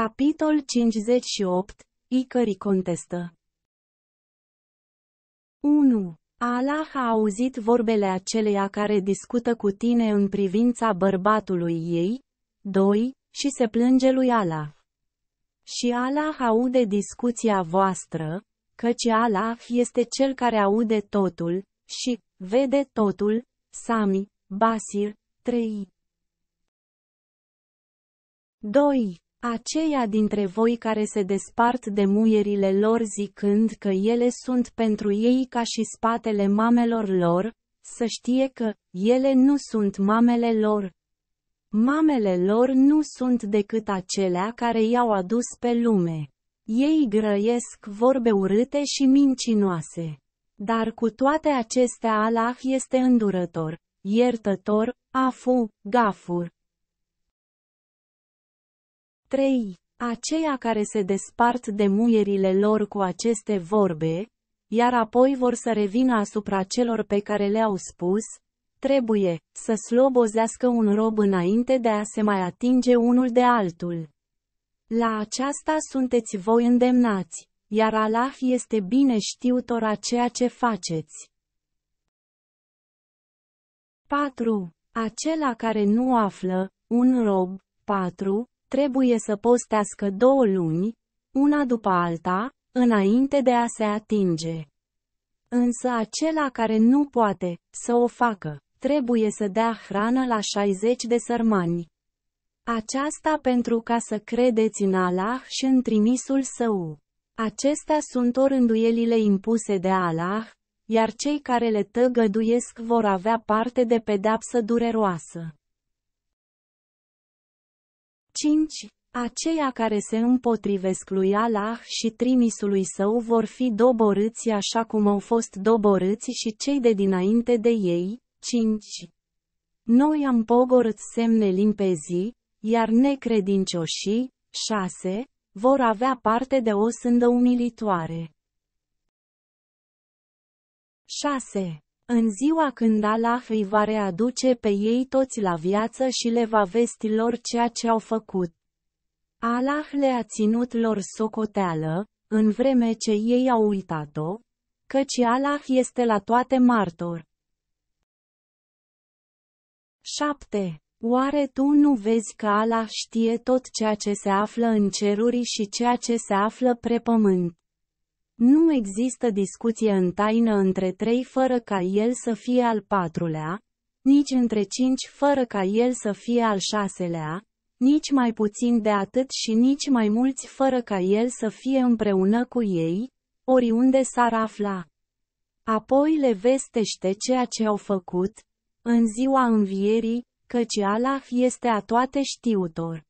Capitol 58, Icării contestă 1. Allah a auzit vorbele aceleia care discută cu tine în privința bărbatului ei, 2. Și se plânge lui Allah. Și Allah aude discuția voastră, căci Allah este cel care aude totul, și vede totul, Sami, Basir, 3. 2. Aceia dintre voi care se despart de muierile lor zicând că ele sunt pentru ei ca și spatele mamelor lor, să știe că ele nu sunt mamele lor. Mamele lor nu sunt decât acelea care i-au adus pe lume. Ei grăiesc vorbe urâte și mincinoase. Dar cu toate acestea Allah este îndurător, iertător, afu, gafur. 3. Aceia care se despart de muierile lor cu aceste vorbe, iar apoi vor să revină asupra celor pe care le-au spus, trebuie să slobozească un rob înainte de a se mai atinge unul de altul. La aceasta sunteți voi îndemnați, iar Allah este bine știutor a ceea ce faceți. 4. Acela care nu află, un rob, 4, trebuie să postească două luni, una după alta, înainte de a se atinge. Însă acela care nu poate să o facă, trebuie să dea hrană la 60 de sărmani. Aceasta pentru ca să credeți în Allah și în trimisul său. Acestea sunt orânduielile impuse de Allah, iar cei care le tăgăduiesc vor avea parte de pedapsă dureroasă. 5. Aceia care se împotrivesc lui Allah și trimisului său vor fi doborâți așa cum au fost doborâți și cei de dinainte de ei. 5. Noi am pogorât semne limpezi, iar necredincioșii, 6, vor avea parte de o sândă umilitoare. 6. În ziua când Allah îi va readuce pe ei toți la viață și le va vesti lor ceea ce au făcut. Allah le-a ținut lor socoteală, în vreme ce ei au uitat-o, căci Allah este la toate martor. 7. Oare tu nu vezi că Allah știe tot ceea ce se află în ceruri și ceea ce se află pre pământ? Nu există discuție în taină între trei fără ca el să fie al patrulea, nici între cinci fără ca el să fie al șaselea, nici mai puțin de atât și nici mai mulți fără ca el să fie împreună cu ei, oriunde s-ar afla. Apoi le vestește ceea ce au făcut, în ziua învierii, căci Allah este a toate știutor.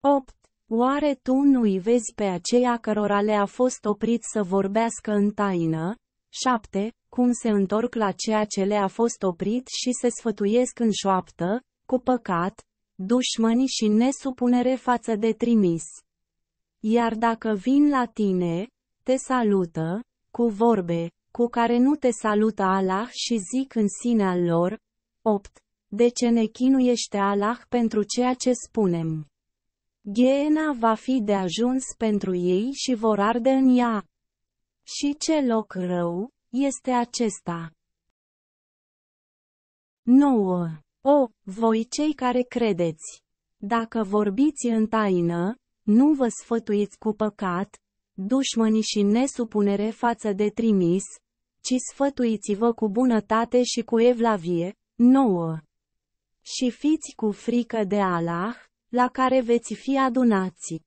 8. Oare tu nu-i vezi pe aceia cărora le-a fost oprit să vorbească în taină? 7. Cum se întorc la ceea ce le-a fost oprit și se sfătuiesc în șoaptă, cu păcat, dușmăni și nesupunere față de trimis. Iar dacă vin la tine, te salută, cu vorbe, cu care nu te salută Allah și zic în sinea lor, 8. De ce ne chinuiește Allah pentru ceea ce spunem? Gheena va fi de ajuns pentru ei și vor arde în ea. Și ce loc rău este acesta? 9. O, voi cei care credeți, dacă vorbiți în taină, nu vă sfătuiți cu păcat, dușmăni și nesupunere față de trimis, ci sfătuiți-vă cu bunătate și cu evlavie. 9. Și fiți cu frică de Allah, la care veți fi adunați.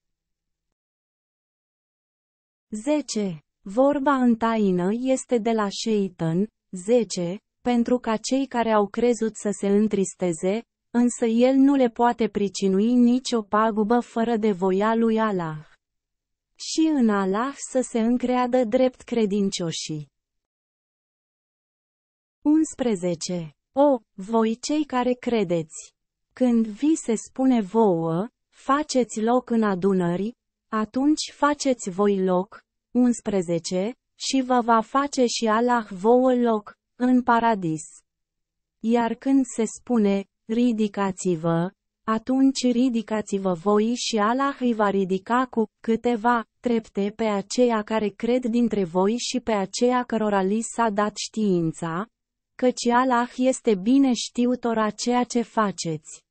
10. Vorba în taină este de la Sheitan, 10, pentru ca cei care au crezut să se întristeze, însă el nu le poate pricinui nicio pagubă fără de voia lui Allah. Și în Allah să se încreadă drept credincioșii. 11. O, voi cei care credeți! Când vi se spune vouă, faceți loc în adunări, atunci faceți voi loc, 11, și vă va face și Allah vouă loc, în paradis. Iar când se spune, ridicați-vă, atunci ridicați-vă voi și Allah îi va ridica cu câteva trepte pe aceia care cred dintre voi și pe aceia cărora li s-a dat știința, căci Allah este bine a ceea ce faceți.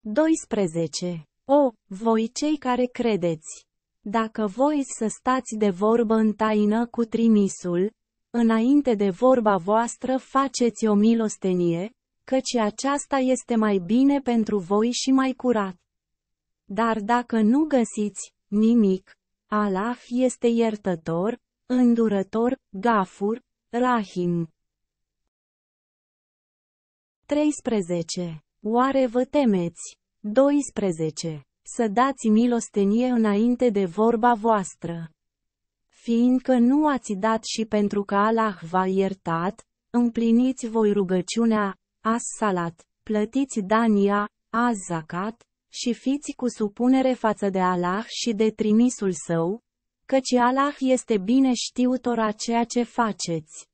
12. O, voi cei care credeți! Dacă voi să stați de vorbă în taină cu trimisul, înainte de vorba voastră faceți o milostenie, căci aceasta este mai bine pentru voi și mai curat. Dar dacă nu găsiți nimic, Allah este iertător, îndurător, gafur, Rahim 13. Oare vă temeți? 12. Să dați milostenie înainte de vorba voastră. Fiindcă nu ați dat și pentru că Allah v-a iertat, împliniți voi rugăciunea, as-salat, plătiți dania, az-zakat, și fiți cu supunere față de Allah și de trimisul său, căci Allah este bine știutor a ceea ce faceți.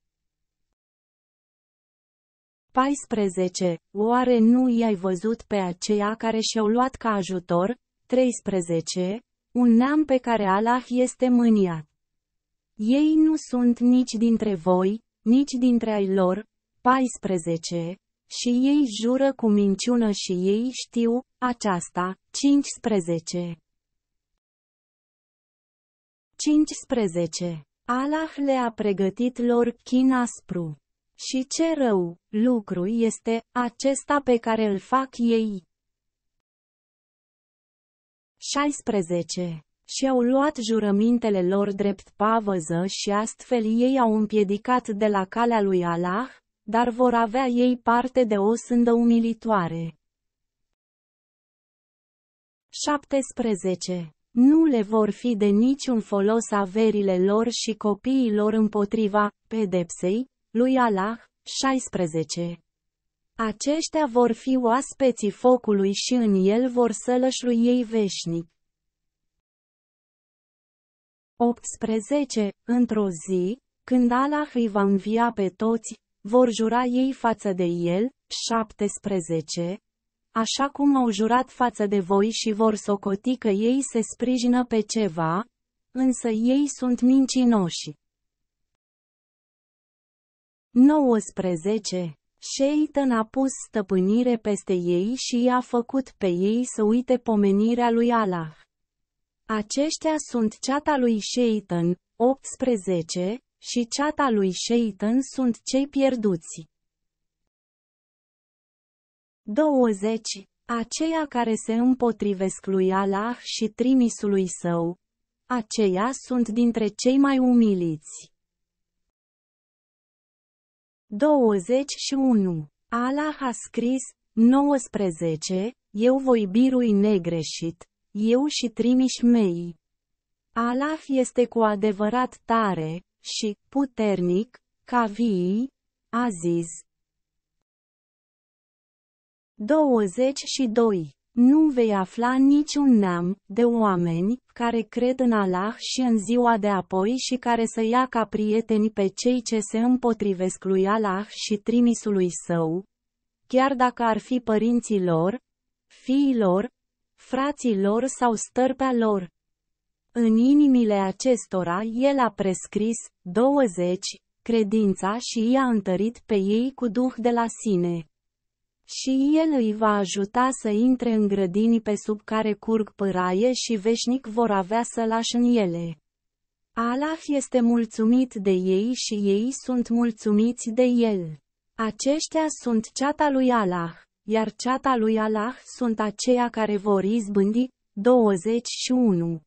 14. Oare nu i-ai văzut pe aceia care și-au luat ca ajutor? 13. Un neam pe care Allah este mâniat. Ei nu sunt nici dintre voi, nici dintre ai lor. 14. Și ei jură cu minciună și ei știu aceasta. 15. 15. Allah le-a pregătit lor chin aspru. Și ce rău lucru este acesta pe care îl fac ei. 16. Și-au luat jurămintele lor drept pavăză și astfel ei au împiedicat de la calea lui Allah, dar vor avea ei parte de o sândă umilitoare. 17. Nu le vor fi de niciun folos averile lor și copiilor împotriva pedepsei lui Allah. 16. Aceștia vor fi oaspeții focului și în el vor sălășlui ei veșnic. 18. Într-o zi, când Allah îi va învia pe toți, vor jura ei față de el, 17, așa cum au jurat față de voi și vor socoti că ei se sprijină pe ceva, însă ei sunt mincinoși. 19. Sheitan a pus stăpânire peste ei și i-a făcut pe ei să uite pomenirea lui Allah. Aceștia sunt ceata lui Sheitan, 18, și ceata lui Sheitan sunt cei pierduți. 20. Aceia care se împotrivesc lui Allah și trimisului său, aceia sunt dintre cei mai umiliți. 21. Allah a scris, 19, Eu voi birui negreșit, eu și trimiși mei. Allah este cu adevărat tare și puternic, ca vii, zis. 22. Nu vei afla niciun neam de oameni care cred în Allah și în ziua de apoi și care să ia ca prieteni pe cei ce se împotrivesc lui Allah și trimisului său, chiar dacă ar fi părinții lor, fiilor, lor sau stârpea lor. În inimile acestora el a prescris, 20, credința și i-a întărit pe ei cu duh de la sine. Și el îi va ajuta să intre în grădini pe sub care curg păraie și veșnic vor avea să lași în ele. Allah este mulțumit de ei și ei sunt mulțumiți de el. Aceștia sunt ceata lui Allah, iar ceata lui Allah sunt aceia care vor izbândi, 21.